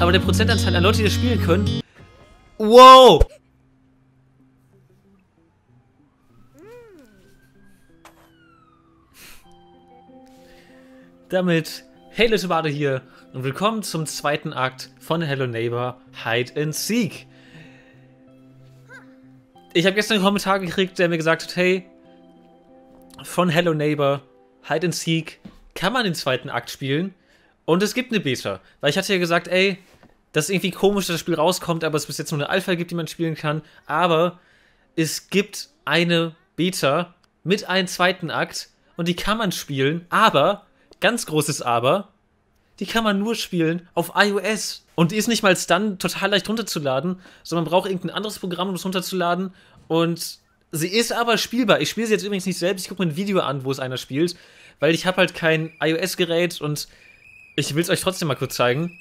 Aber der Prozentanteil an Leute, die das spielen können. Wow! Damit, hey Leute, Bade hier und willkommen zum zweiten Akt von Hello Neighbor Hide and Seek. Ich habe gestern einen Kommentar gekriegt, der mir gesagt hat, hey, von Hello Neighbor Hide and Seek kann man den zweiten Akt spielen. Und es gibt eine Beta. Weil ich hatte ja gesagt, ey, das ist irgendwie komisch, dass das Spiel rauskommt, aber es bis jetzt nur eine Alpha gibt, die man spielen kann. Aber es gibt eine Beta mit einem zweiten Akt und die kann man spielen, aber, ganz großes Aber, die kann man nur spielen auf iOS. Und die ist nicht mal dann total leicht runterzuladen, sondern man braucht irgendein anderes Programm, um es runterzuladen. Und sie ist aber spielbar. Ich spiele sie jetzt übrigens nicht selbst, ich gucke mir ein Video an, wo es einer spielt, weil ich habe halt kein iOS-Gerät und ich will es euch trotzdem mal kurz zeigen.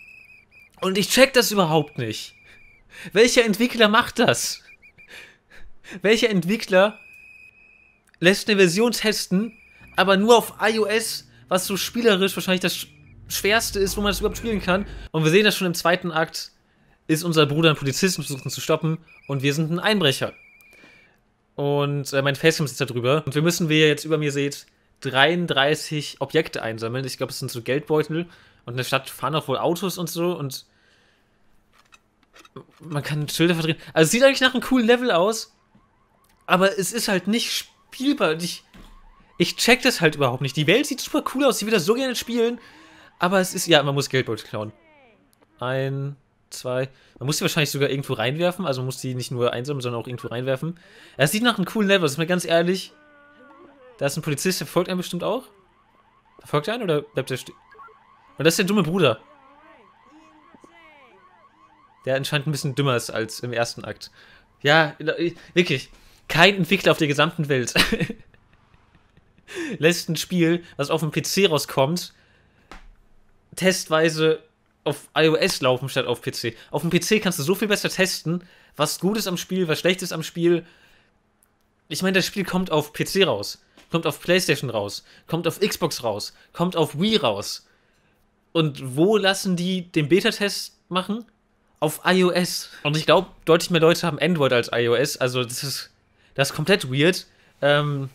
Und ich check das überhaupt nicht. Welcher Entwickler macht das? Welcher Entwickler lässt eine Version testen, aber nur auf iOS, was so spielerisch wahrscheinlich das schwerste ist, wo man das überhaupt spielen kann. Und wir sehen das schon im zweiten Akt, ist unser Bruder ein Polizisten und zu stoppen und wir sind ein Einbrecher. Und äh, mein Facecam sitzt da drüber. Und wir müssen, wie ihr jetzt über mir seht, 33 Objekte einsammeln. Ich glaube, es sind so Geldbeutel. Und in der Stadt fahren auch wohl Autos und so. Und man kann Schilder verdrehen. Also es sieht eigentlich nach einem coolen Level aus. Aber es ist halt nicht spielbar. Ich, ich check das halt überhaupt nicht. Die Welt sieht super cool aus. Ich würde das so gerne spielen. Aber es ist, ja, man muss Geldbeutel klauen. Ein, zwei. Man muss sie wahrscheinlich sogar irgendwo reinwerfen. Also man muss sie nicht nur einsammeln, sondern auch irgendwo reinwerfen. Es sieht nach einem coolen Level Das ist mir ganz ehrlich. Da ist ein Polizist, der folgt einem bestimmt auch. Verfolgt er einen oder bleibt er stehen? Und das ist der dumme Bruder. Der anscheinend ein bisschen dümmer ist als im ersten Akt. Ja, wirklich. Kein Entwickler auf der gesamten Welt lässt ein Spiel, was auf dem PC rauskommt, testweise auf iOS laufen statt auf PC. Auf dem PC kannst du so viel besser testen, was gut ist am Spiel, was schlecht ist am Spiel. Ich meine, das Spiel kommt auf PC raus kommt auf PlayStation raus, kommt auf Xbox raus, kommt auf Wii raus. Und wo lassen die den Beta-Test machen? Auf iOS. Und ich glaube, deutlich mehr Leute haben Android als iOS. Also das ist, das ist komplett weird. Ähm,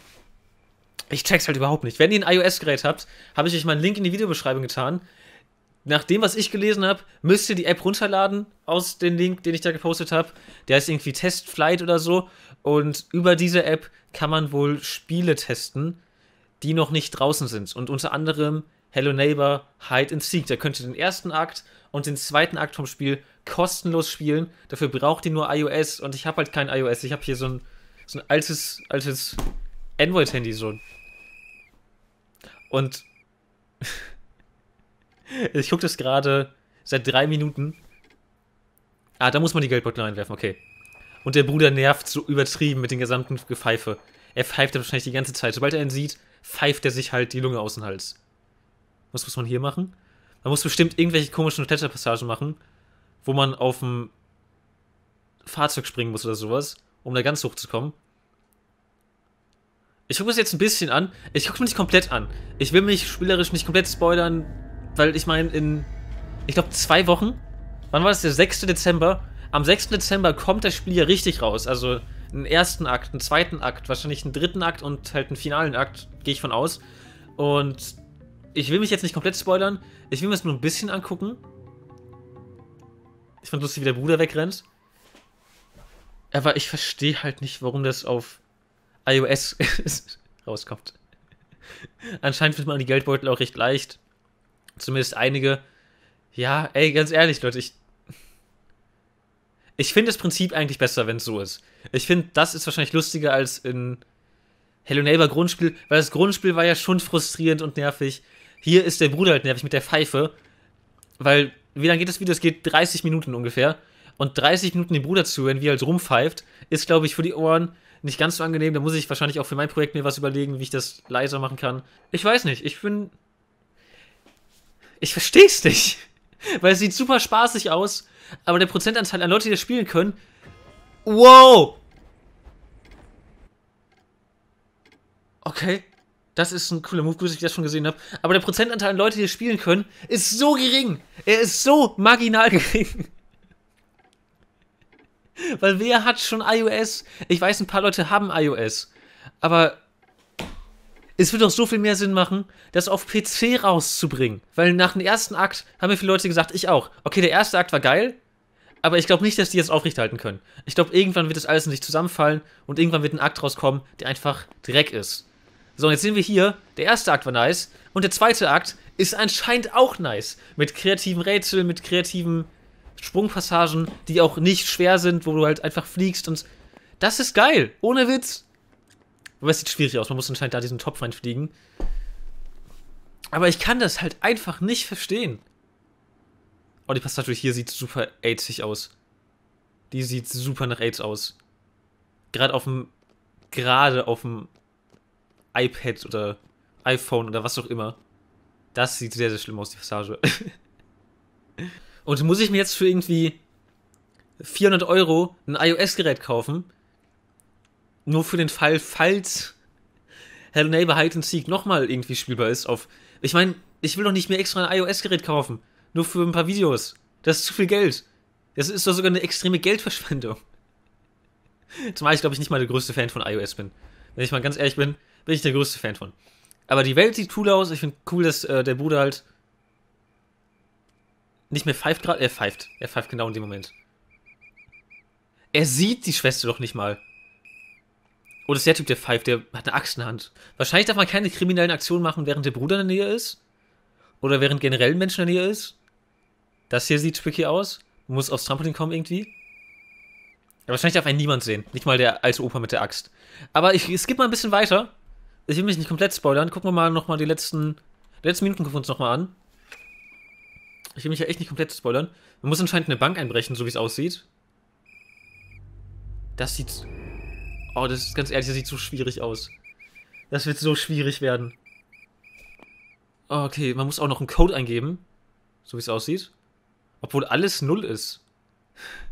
ich check's halt überhaupt nicht. Wenn ihr ein iOS-Gerät habt, habe ich euch mal einen Link in die Videobeschreibung getan nach dem, was ich gelesen habe, müsst ihr die App runterladen aus dem Link, den ich da gepostet habe. Der heißt irgendwie Test Flight oder so. Und über diese App kann man wohl Spiele testen, die noch nicht draußen sind. Und unter anderem Hello Neighbor, Hide and Seek. Da könnt ihr den ersten Akt und den zweiten Akt vom Spiel kostenlos spielen. Dafür braucht ihr nur iOS. Und ich habe halt kein iOS. Ich habe hier so ein, so ein altes, altes Android-Handy so. Und ich gucke das gerade seit drei Minuten. Ah, da muss man die Geldbeutel reinwerfen, okay. Und der Bruder nervt so übertrieben mit den gesamten Gepfeife. Er pfeift wahrscheinlich die ganze Zeit. Sobald er ihn sieht, pfeift er sich halt die Lunge aus dem Hals. Was muss man hier machen? Man muss bestimmt irgendwelche komischen Kletterpassagen machen, wo man auf dem Fahrzeug springen muss oder sowas, um da ganz hoch zu kommen. Ich gucke es jetzt ein bisschen an. Ich gucke es mir nicht komplett an. Ich will mich spielerisch nicht komplett spoilern, weil ich meine, in, ich glaube, zwei Wochen, wann war das, der 6. Dezember? Am 6. Dezember kommt das Spiel ja richtig raus. Also einen ersten Akt, einen zweiten Akt, wahrscheinlich einen dritten Akt und halt einen finalen Akt, gehe ich von aus. Und ich will mich jetzt nicht komplett spoilern, ich will mir das nur ein bisschen angucken. Ich fand lustig, wie der Bruder wegrennt. Aber ich verstehe halt nicht, warum das auf iOS rauskommt. Anscheinend findet man die Geldbeutel auch recht leicht. Zumindest einige. Ja, ey, ganz ehrlich, Leute, ich. Ich finde das Prinzip eigentlich besser, wenn es so ist. Ich finde, das ist wahrscheinlich lustiger als in Hello Neighbor Grundspiel, weil das Grundspiel war ja schon frustrierend und nervig. Hier ist der Bruder halt nervig mit der Pfeife, weil, wie lange geht das Video? Es geht 30 Minuten ungefähr. Und 30 Minuten den Bruder zuhören, wie er halt rumpfeift, ist, glaube ich, für die Ohren nicht ganz so angenehm. Da muss ich wahrscheinlich auch für mein Projekt mir was überlegen, wie ich das leiser machen kann. Ich weiß nicht, ich bin ich verstehe es nicht. Weil es sieht super spaßig aus, aber der Prozentanteil an Leute, die das spielen können. Wow! Okay. Das ist ein cooler Move, wie ich das schon gesehen habe. Aber der Prozentanteil an Leute, die das spielen können, ist so gering. Er ist so marginal gering. Weil wer hat schon iOS? Ich weiß, ein paar Leute haben iOS. Aber es wird doch so viel mehr Sinn machen, das auf PC rauszubringen. Weil nach dem ersten Akt haben mir viele Leute gesagt, ich auch. Okay, der erste Akt war geil, aber ich glaube nicht, dass die das aufrechthalten können. Ich glaube, irgendwann wird das alles in sich zusammenfallen und irgendwann wird ein Akt rauskommen, der einfach Dreck ist. So, und jetzt sehen wir hier. Der erste Akt war nice und der zweite Akt ist anscheinend auch nice. Mit kreativen Rätseln, mit kreativen Sprungpassagen, die auch nicht schwer sind, wo du halt einfach fliegst und. Das ist geil, ohne Witz. Aber es sieht schwierig aus. Man muss anscheinend da diesen Topf reinfliegen. Aber ich kann das halt einfach nicht verstehen. Oh, die Passage hier sieht super AIDS aus. Die sieht super nach AIDS aus. Gerade auf dem. Gerade auf dem iPad oder iPhone oder was auch immer. Das sieht sehr, sehr schlimm aus, die Passage. Und muss ich mir jetzt für irgendwie 400 Euro ein iOS-Gerät kaufen, nur für den Fall, falls Hello Neighbor Hide and Seek nochmal irgendwie spielbar ist auf. Ich meine, ich will doch nicht mehr extra ein iOS-Gerät kaufen. Nur für ein paar Videos. Das ist zu viel Geld. Das ist doch sogar eine extreme Geldverschwendung. Zumal ich, glaube ich, nicht mal der größte Fan von iOS bin. Wenn ich mal ganz ehrlich bin, bin ich der größte Fan von. Aber die Welt sieht cool aus. Ich finde cool, dass äh, der Bruder halt nicht mehr pfeift gerade. Er pfeift. Er pfeift genau in dem Moment. Er sieht die Schwester doch nicht mal. Oder oh, ist der Typ, der pfeift, der hat eine Axt in der Hand. Wahrscheinlich darf man keine kriminellen Aktionen machen, während der Bruder in der Nähe ist. Oder während generell ein Mensch in der Nähe ist. Das hier sieht tricky aus. Muss aufs Trampolin kommen irgendwie. Aber wahrscheinlich darf einen niemand sehen. Nicht mal der alte Opa mit der Axt. Aber ich, skippe mal ein bisschen weiter. Ich will mich nicht komplett spoilern. Gucken wir mal nochmal die letzten, die letzten Minuten gucken wir uns nochmal an. Ich will mich ja echt nicht komplett spoilern. Man muss anscheinend eine Bank einbrechen, so wie es aussieht. Das sieht Oh, das ist ganz ehrlich, das sieht so schwierig aus. Das wird so schwierig werden. Okay, man muss auch noch einen Code eingeben. So wie es aussieht. Obwohl alles null ist.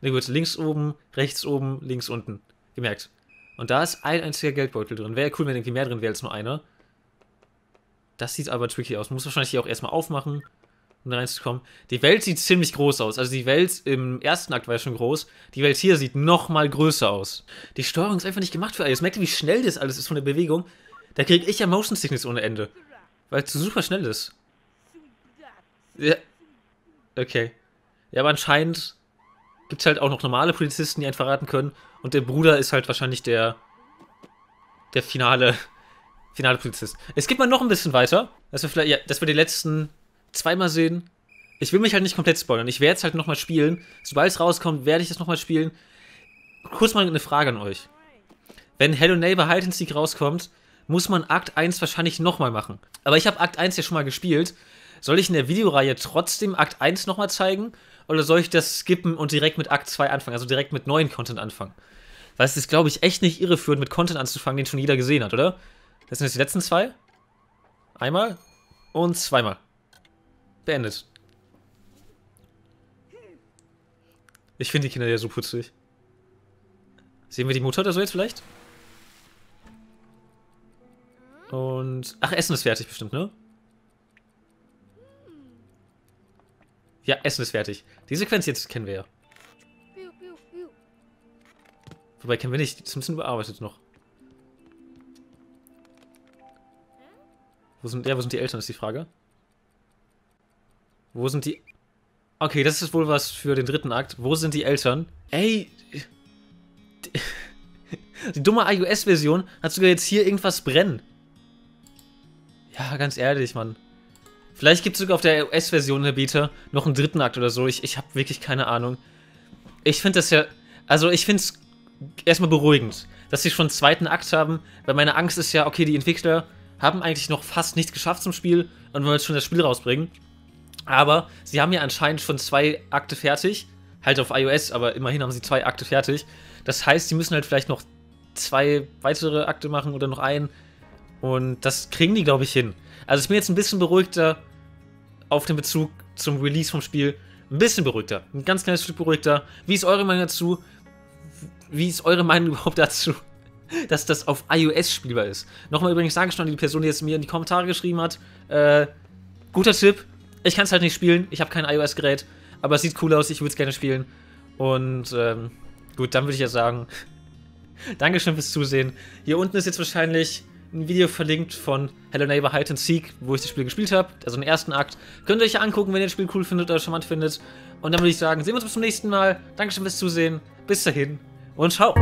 Na gut, links oben, rechts oben, links unten. Gemerkt. Und da ist ein einziger Geldbeutel drin. Wäre ja cool, wenn irgendwie mehr drin wäre als nur einer. Das sieht aber tricky aus. Man muss wahrscheinlich hier auch erstmal aufmachen um da reinzukommen. Die Welt sieht ziemlich groß aus. Also die Welt im ersten Akt war ja schon groß. Die Welt hier sieht noch mal größer aus. Die Steuerung ist einfach nicht gemacht für alles. Merkt ihr, wie schnell das alles ist von der Bewegung? Da kriege ich ja Motion Sickness ohne Ende. Weil es super schnell ist. Ja. Okay. Ja, aber anscheinend gibt es halt auch noch normale Polizisten, die einen verraten können. Und der Bruder ist halt wahrscheinlich der, der finale, finale Polizist. Es geht mal noch ein bisschen weiter, dass wir vielleicht, ja, dass wir die letzten zweimal sehen. Ich will mich halt nicht komplett spoilern. Ich werde es halt nochmal spielen. Sobald es rauskommt, werde ich es nochmal spielen. Kurz mal eine Frage an euch. Wenn Hello Neighbor Hide and Seek rauskommt, muss man Akt 1 wahrscheinlich nochmal machen. Aber ich habe Akt 1 ja schon mal gespielt. Soll ich in der Videoreihe trotzdem Akt 1 nochmal zeigen? Oder soll ich das skippen und direkt mit Akt 2 anfangen? Also direkt mit neuen Content anfangen? Weil es ist, glaube ich, echt nicht irreführend, mit Content anzufangen, den schon jeder gesehen hat, oder? Das sind jetzt die letzten zwei. Einmal und zweimal. Beendet. Ich finde die Kinder ja so putzig. Sehen wir die Mutter oder so jetzt vielleicht? Und... Ach, Essen ist fertig bestimmt, ne? Ja, Essen ist fertig. Die Sequenz jetzt kennen wir ja. Wobei kennen wir nicht. Die ist ein bisschen bearbeitet noch. Wo sind, ja, wo sind die Eltern, ist die Frage. Wo sind die. Okay, das ist wohl was für den dritten Akt. Wo sind die Eltern? Ey. Die dumme iOS-Version hat sogar jetzt hier irgendwas brennen. Ja, ganz ehrlich, Mann. Vielleicht gibt es sogar auf der iOS-Version der Beta noch einen dritten Akt oder so. Ich, ich habe wirklich keine Ahnung. Ich finde das ja... Also ich finde es erstmal beruhigend, dass sie schon einen zweiten Akt haben, weil meine Angst ist ja, okay, die Entwickler haben eigentlich noch fast nichts geschafft zum Spiel und wollen jetzt schon das Spiel rausbringen. Aber sie haben ja anscheinend schon zwei Akte fertig. Halt auf iOS, aber immerhin haben sie zwei Akte fertig. Das heißt, sie müssen halt vielleicht noch zwei weitere Akte machen oder noch einen. Und das kriegen die, glaube ich, hin. Also ich bin jetzt ein bisschen beruhigter auf den Bezug zum Release vom Spiel. Ein bisschen beruhigter. Ein ganz kleines Stück beruhigter. Wie ist eure Meinung dazu? Wie ist eure Meinung überhaupt dazu, dass das auf iOS spielbar ist? Nochmal übrigens Dankeschön an die Person, die jetzt mir in die Kommentare geschrieben hat. Äh, guter Tipp ich kann es halt nicht spielen, ich habe kein iOS-Gerät, aber es sieht cool aus, ich würde es gerne spielen. Und ähm, gut, dann würde ich ja sagen, Dankeschön fürs Zusehen. Hier unten ist jetzt wahrscheinlich ein Video verlinkt von Hello Neighbor Hide and Seek, wo ich das Spiel gespielt habe, also den ersten Akt. Könnt ihr euch ja angucken, wenn ihr das Spiel cool findet oder charmant findet. Und dann würde ich sagen, sehen wir uns bis zum nächsten Mal. Dankeschön fürs Zusehen. Bis dahin und ciao.